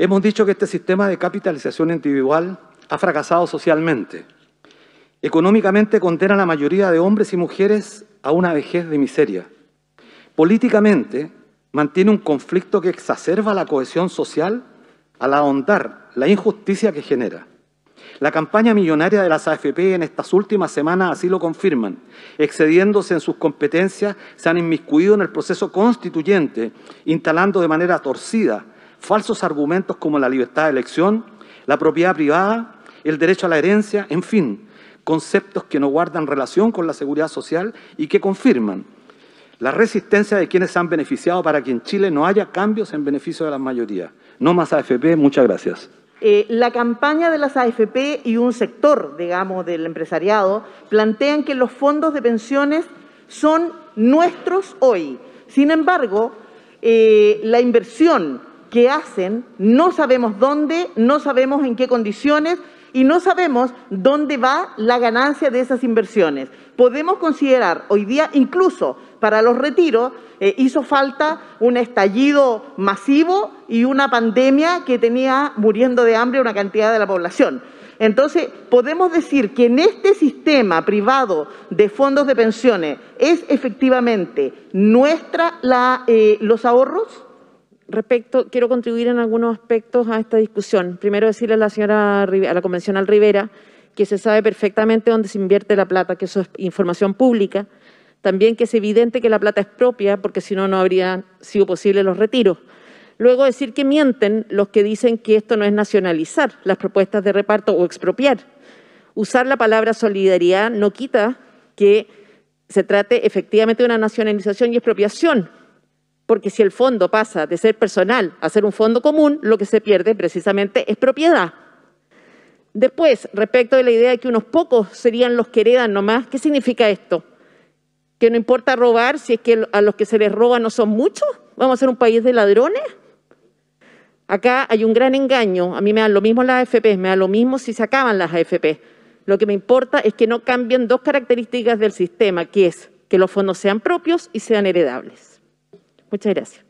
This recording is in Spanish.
Hemos dicho que este sistema de capitalización individual ha fracasado socialmente. Económicamente condena a la mayoría de hombres y mujeres a una vejez de miseria. Políticamente mantiene un conflicto que exacerba la cohesión social al ahondar la injusticia que genera. La campaña millonaria de las AFP en estas últimas semanas así lo confirman. Excediéndose en sus competencias, se han inmiscuido en el proceso constituyente, instalando de manera torcida falsos argumentos como la libertad de elección, la propiedad privada, el derecho a la herencia, en fin, conceptos que no guardan relación con la seguridad social y que confirman la resistencia de quienes han beneficiado para que en Chile no haya cambios en beneficio de la mayoría. No más AFP, muchas gracias. Eh, la campaña de las AFP y un sector, digamos, del empresariado plantean que los fondos de pensiones son nuestros hoy. Sin embargo, eh, la inversión que hacen, no sabemos dónde, no sabemos en qué condiciones y no sabemos dónde va la ganancia de esas inversiones. Podemos considerar hoy día, incluso para los retiros, eh, hizo falta un estallido masivo y una pandemia que tenía muriendo de hambre una cantidad de la población. Entonces, podemos decir que en este sistema privado de fondos de pensiones es efectivamente nuestra la, eh, los ahorros respecto, quiero contribuir en algunos aspectos a esta discusión. Primero decirle a la señora, a la convencional Rivera, que se sabe perfectamente dónde se invierte la plata, que eso es información pública. También que es evidente que la plata es propia, porque si no, no habrían sido posibles los retiros. Luego decir que mienten los que dicen que esto no es nacionalizar las propuestas de reparto o expropiar. Usar la palabra solidaridad no quita que se trate efectivamente de una nacionalización y expropiación, porque si el fondo pasa de ser personal a ser un fondo común, lo que se pierde precisamente es propiedad. Después, respecto de la idea de que unos pocos serían los que heredan nomás, ¿qué significa esto? ¿Que no importa robar si es que a los que se les roba no son muchos? ¿Vamos a ser un país de ladrones? Acá hay un gran engaño. A mí me dan lo mismo las AFP, me da lo mismo si se acaban las AFP. Lo que me importa es que no cambien dos características del sistema, que es que los fondos sean propios y sean heredables. Muchas gracias.